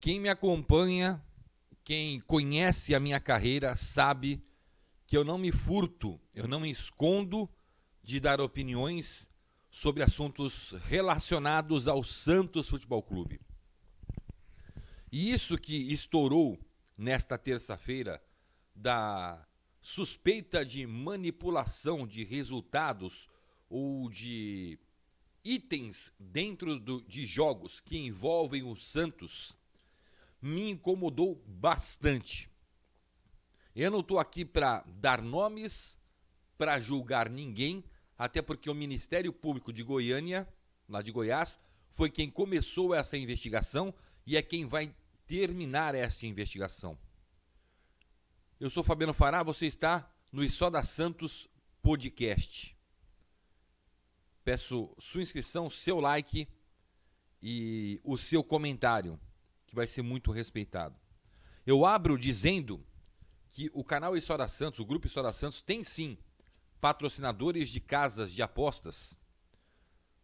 Quem me acompanha, quem conhece a minha carreira, sabe que eu não me furto, eu não me escondo de dar opiniões sobre assuntos relacionados ao Santos Futebol Clube. E isso que estourou nesta terça-feira da suspeita de manipulação de resultados ou de itens dentro do, de jogos que envolvem o Santos me incomodou bastante. Eu não estou aqui para dar nomes, para julgar ninguém, até porque o Ministério Público de Goiânia, lá de Goiás, foi quem começou essa investigação e é quem vai terminar essa investigação. Eu sou Fabiano Fará, você está no Isoda Santos Podcast. Peço sua inscrição, seu like e o seu comentário que vai ser muito respeitado. Eu abro dizendo que o canal Isora Santos, o grupo Isora Santos, tem sim patrocinadores de casas de apostas,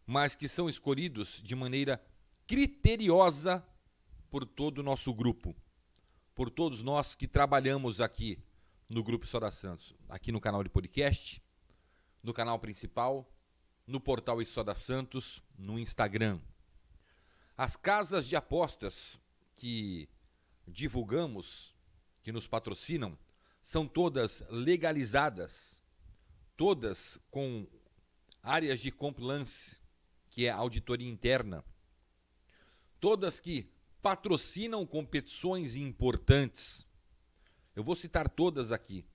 mas que são escolhidos de maneira criteriosa por todo o nosso grupo, por todos nós que trabalhamos aqui no Grupo Isora Santos, aqui no canal de podcast, no canal principal, no portal Isora Santos, no Instagram. As casas de apostas que divulgamos, que nos patrocinam, são todas legalizadas, todas com áreas de compliance, que é auditoria interna, todas que patrocinam competições importantes. Eu vou citar todas aqui: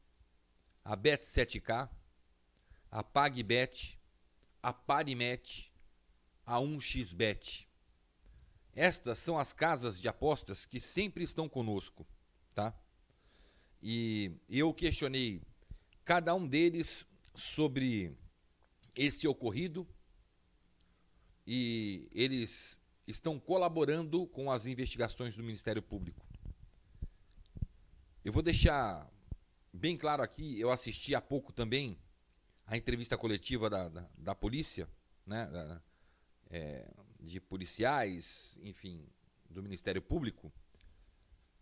a Bet7K, a PagBet, a Parimet, a 1xBet. Estas são as casas de apostas que sempre estão conosco, tá? E eu questionei cada um deles sobre esse ocorrido e eles estão colaborando com as investigações do Ministério Público. Eu vou deixar bem claro aqui, eu assisti há pouco também a entrevista coletiva da, da, da polícia, né? Da, é, de policiais, enfim, do Ministério Público,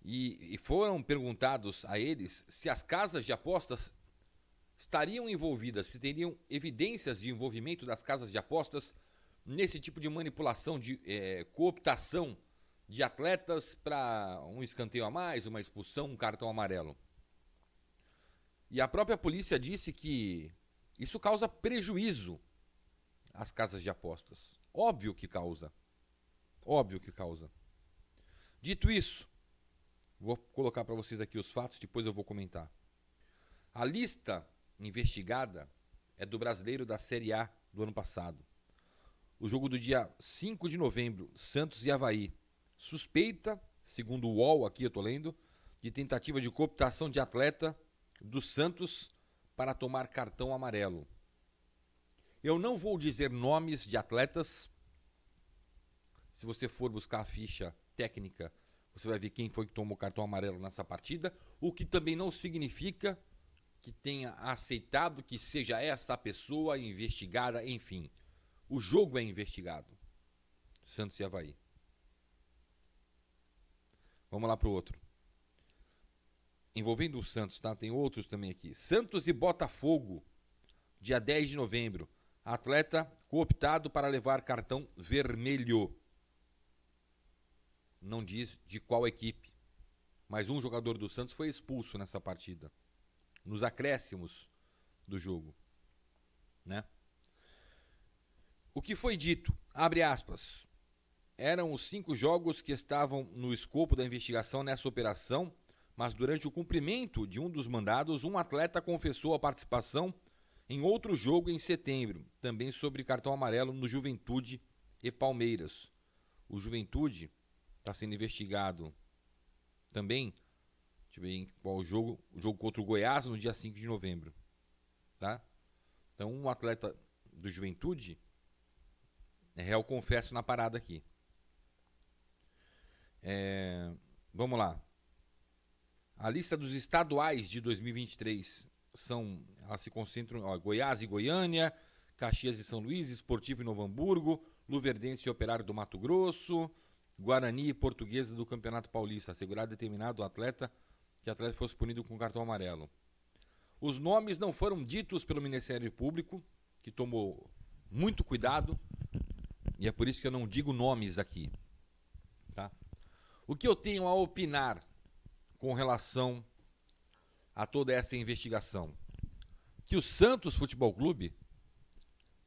e, e foram perguntados a eles se as casas de apostas estariam envolvidas, se teriam evidências de envolvimento das casas de apostas nesse tipo de manipulação, de é, cooptação de atletas para um escanteio a mais, uma expulsão, um cartão amarelo. E a própria polícia disse que isso causa prejuízo às casas de apostas. Óbvio que causa. Óbvio que causa. Dito isso, vou colocar para vocês aqui os fatos, depois eu vou comentar. A lista investigada é do brasileiro da Série A do ano passado. O jogo do dia 5 de novembro, Santos e Havaí. Suspeita, segundo o UOL, aqui eu tô lendo, de tentativa de cooptação de atleta do Santos para tomar cartão amarelo. Eu não vou dizer nomes de atletas. Se você for buscar a ficha técnica, você vai ver quem foi que tomou cartão amarelo nessa partida. O que também não significa que tenha aceitado que seja essa pessoa investigada, enfim. O jogo é investigado. Santos e Havaí. Vamos lá para o outro. Envolvendo o Santos, tá? Tem outros também aqui. Santos e Botafogo, dia 10 de novembro. Atleta cooptado para levar cartão vermelho. Não diz de qual equipe. Mas um jogador do Santos foi expulso nessa partida. Nos acréscimos do jogo. Né? O que foi dito, abre aspas, eram os cinco jogos que estavam no escopo da investigação nessa operação, mas durante o cumprimento de um dos mandados, um atleta confessou a participação em outro jogo em setembro, também sobre cartão amarelo no Juventude e Palmeiras. O Juventude está sendo investigado também. Deixa eu ver em qual jogo. O jogo contra o Goiás no dia 5 de novembro. Tá? Então, um atleta do Juventude. É real, confesso na parada aqui. É, vamos lá. A lista dos estaduais de 2023 são, elas se concentram, ó, Goiás e Goiânia, Caxias e São Luís, Esportivo e Novo Hamburgo, Luverdense e Operário do Mato Grosso, Guarani e Portuguesa do Campeonato Paulista, assegurado determinado atleta que atleta fosse punido com cartão amarelo. Os nomes não foram ditos pelo Ministério Público, que tomou muito cuidado, e é por isso que eu não digo nomes aqui. Tá? O que eu tenho a opinar com relação a toda essa investigação? Que o Santos Futebol Clube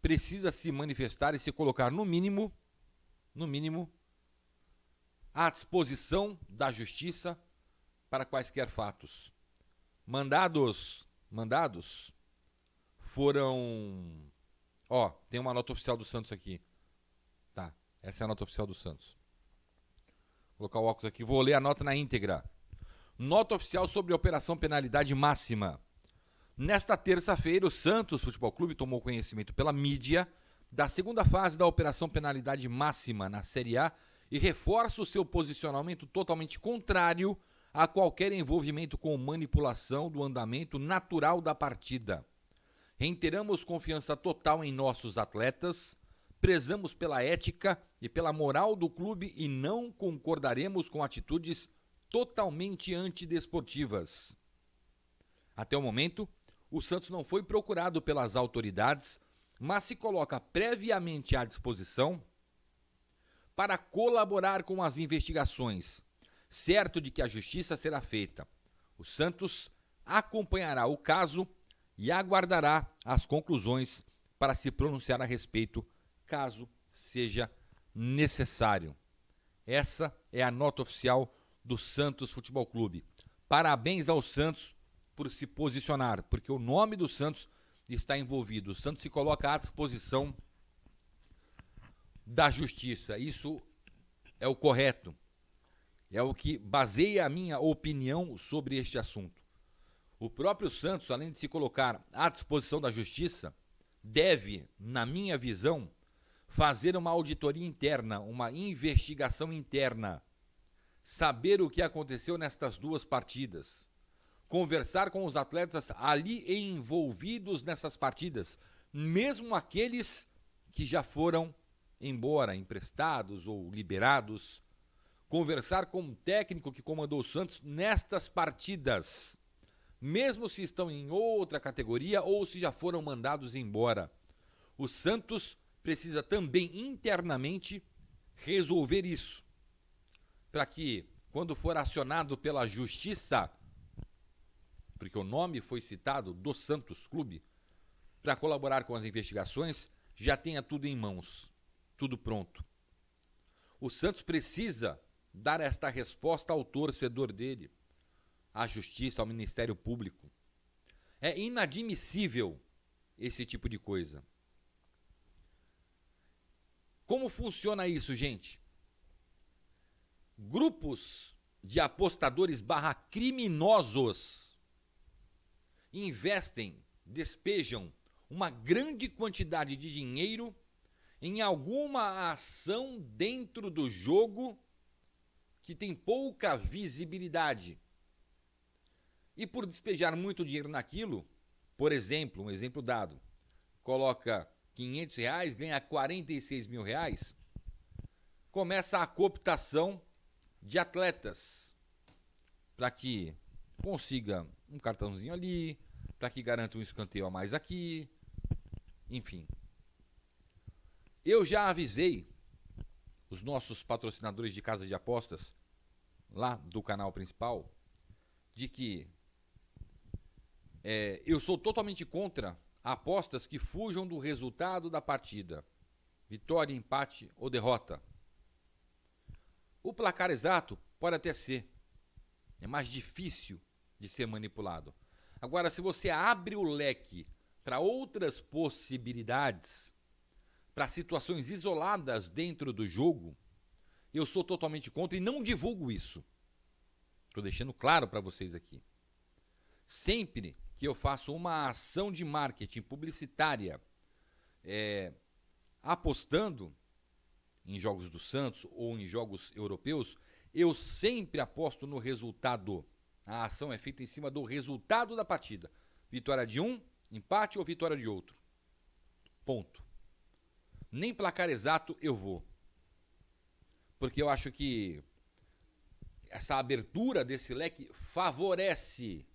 precisa se manifestar e se colocar no mínimo, no mínimo, à disposição da justiça para quaisquer fatos. Mandados, mandados foram Ó, tem uma nota oficial do Santos aqui. Tá, essa é a nota oficial do Santos. Vou colocar o óculos aqui, vou ler a nota na íntegra. Nota oficial sobre a operação penalidade máxima. Nesta terça-feira, o Santos Futebol Clube tomou conhecimento pela mídia da segunda fase da operação penalidade máxima na Série A e reforça o seu posicionamento totalmente contrário a qualquer envolvimento com manipulação do andamento natural da partida. Reiteramos confiança total em nossos atletas, prezamos pela ética e pela moral do clube e não concordaremos com atitudes totalmente antidesportivas. Até o momento, o Santos não foi procurado pelas autoridades, mas se coloca previamente à disposição para colaborar com as investigações, certo de que a justiça será feita. O Santos acompanhará o caso e aguardará as conclusões para se pronunciar a respeito, caso seja necessário. Essa é a nota oficial do Santos Futebol Clube. Parabéns ao Santos por se posicionar, porque o nome do Santos está envolvido. O Santos se coloca à disposição da justiça. Isso é o correto. É o que baseia a minha opinião sobre este assunto. O próprio Santos, além de se colocar à disposição da justiça, deve, na minha visão, fazer uma auditoria interna, uma investigação interna saber o que aconteceu nestas duas partidas, conversar com os atletas ali envolvidos nessas partidas, mesmo aqueles que já foram embora, emprestados ou liberados, conversar com o técnico que comandou o Santos nestas partidas, mesmo se estão em outra categoria ou se já foram mandados embora. O Santos precisa também internamente resolver isso para que, quando for acionado pela justiça, porque o nome foi citado do Santos Clube, para colaborar com as investigações, já tenha tudo em mãos, tudo pronto. O Santos precisa dar esta resposta ao torcedor dele, à justiça, ao Ministério Público. É inadmissível esse tipo de coisa. Como funciona isso, gente? grupos de apostadores barra criminosos investem, despejam uma grande quantidade de dinheiro em alguma ação dentro do jogo que tem pouca visibilidade. E por despejar muito dinheiro naquilo, por exemplo, um exemplo dado, coloca 500 reais, ganha 46 mil reais, começa a cooptação de atletas para que consiga um cartãozinho ali, para que garanta um escanteio a mais aqui, enfim. Eu já avisei os nossos patrocinadores de casa de apostas lá do canal principal de que é, eu sou totalmente contra apostas que fujam do resultado da partida, vitória, empate ou derrota. O placar exato pode até ser. É mais difícil de ser manipulado. Agora, se você abre o leque para outras possibilidades, para situações isoladas dentro do jogo, eu sou totalmente contra e não divulgo isso. Estou deixando claro para vocês aqui. Sempre que eu faço uma ação de marketing publicitária é, apostando, em jogos do Santos ou em jogos europeus, eu sempre aposto no resultado. A ação é feita em cima do resultado da partida. Vitória de um, empate ou vitória de outro. Ponto. Nem placar exato eu vou. Porque eu acho que essa abertura desse leque favorece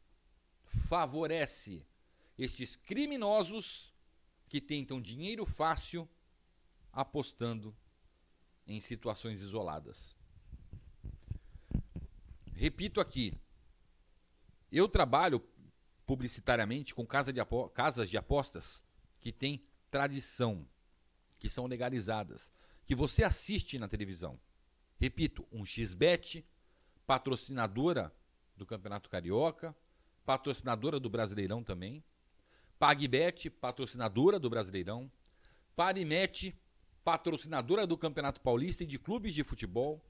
favorece estes criminosos que tentam dinheiro fácil apostando em situações isoladas. Repito aqui, eu trabalho publicitariamente com casa de casas de apostas que têm tradição, que são legalizadas, que você assiste na televisão. Repito, um XBET, patrocinadora do Campeonato Carioca, patrocinadora do Brasileirão também, PagBet, patrocinadora do Brasileirão, Parimet, patrocinadora do Campeonato Paulista e de clubes de futebol.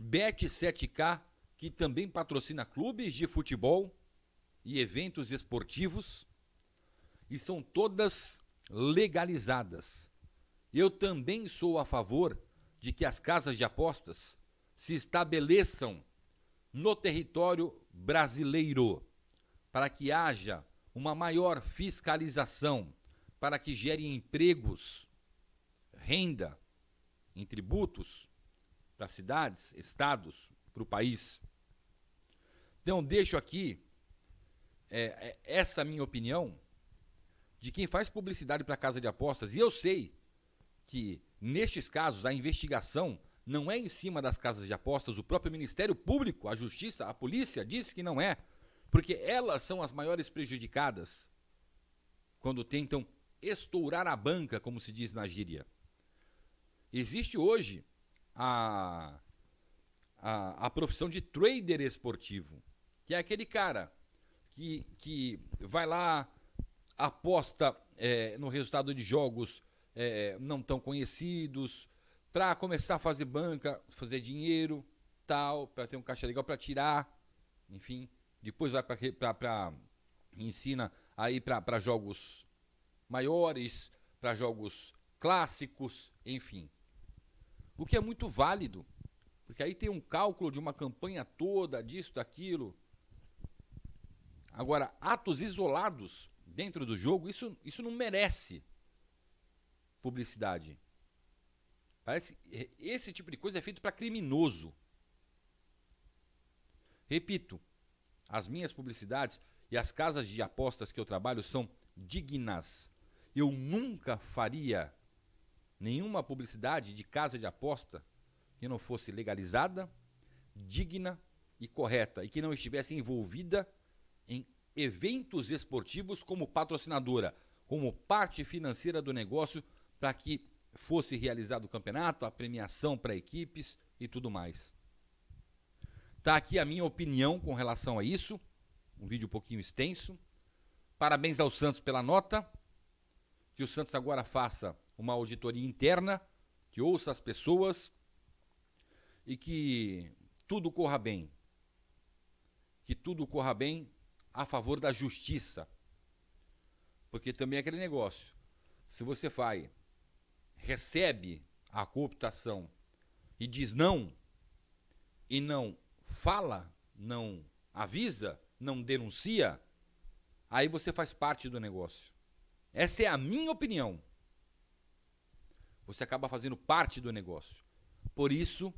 Bet7k, que também patrocina clubes de futebol e eventos esportivos. E são todas legalizadas. Eu também sou a favor de que as casas de apostas se estabeleçam no território brasileiro, para que haja uma maior fiscalização, para que gere empregos renda em tributos para cidades, estados, para o país. Então, deixo aqui é, é essa minha opinião de quem faz publicidade para casa de apostas. E eu sei que, nestes casos, a investigação não é em cima das casas de apostas. O próprio Ministério Público, a Justiça, a Polícia diz que não é, porque elas são as maiores prejudicadas quando tentam estourar a banca, como se diz na gíria. Existe hoje a, a, a profissão de trader esportivo, que é aquele cara que, que vai lá, aposta é, no resultado de jogos é, não tão conhecidos, para começar a fazer banca, fazer dinheiro, tal, para ter um caixa legal para tirar, enfim. Depois vai para ensina aí para jogos maiores, para jogos clássicos, enfim. O que é muito válido, porque aí tem um cálculo de uma campanha toda, disso, daquilo. Agora, atos isolados dentro do jogo, isso, isso não merece publicidade. Parece, é, esse tipo de coisa é feito para criminoso. Repito, as minhas publicidades e as casas de apostas que eu trabalho são dignas. Eu nunca faria nenhuma publicidade de casa de aposta que não fosse legalizada, digna e correta e que não estivesse envolvida em eventos esportivos como patrocinadora, como parte financeira do negócio para que fosse realizado o campeonato, a premiação para equipes e tudo mais. Tá aqui a minha opinião com relação a isso, um vídeo um pouquinho extenso. Parabéns ao Santos pela nota. Que o Santos agora faça uma auditoria interna que ouça as pessoas e que tudo corra bem. Que tudo corra bem a favor da justiça. Porque também é aquele negócio. Se você faz recebe a cooptação e diz não, e não fala, não avisa, não denuncia, aí você faz parte do negócio. Essa é a minha opinião. Você acaba fazendo parte do negócio. Por isso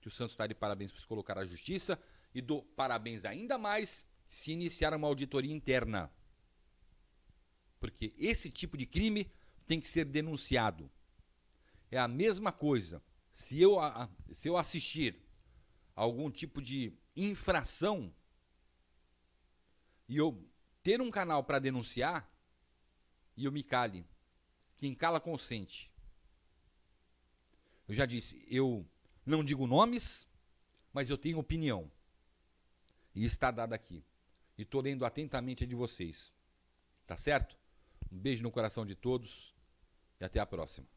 que o Santos está de parabéns por se colocar à justiça e do parabéns ainda mais se iniciar uma auditoria interna. Porque esse tipo de crime tem que ser denunciado. É a mesma coisa. Se eu, se eu assistir a algum tipo de infração e eu ter um canal para denunciar e eu me cale, quem cala consente. Eu já disse, eu não digo nomes, mas eu tenho opinião. E está dada aqui. E estou lendo atentamente a de vocês. Tá certo? Um beijo no coração de todos e até a próxima.